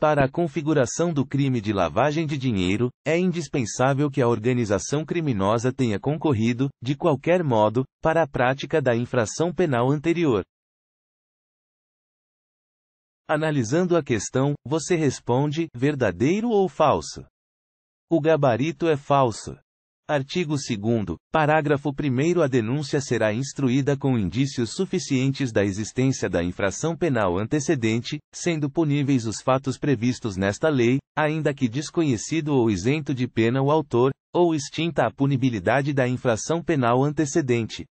Para a configuração do crime de lavagem de dinheiro, é indispensável que a organização criminosa tenha concorrido, de qualquer modo, para a prática da infração penal anterior. Analisando a questão, você responde: verdadeiro ou falso? O gabarito é falso. Artigo 2 parágrafo 1 A denúncia será instruída com indícios suficientes da existência da infração penal antecedente, sendo puníveis os fatos previstos nesta lei, ainda que desconhecido ou isento de pena o autor, ou extinta a punibilidade da infração penal antecedente.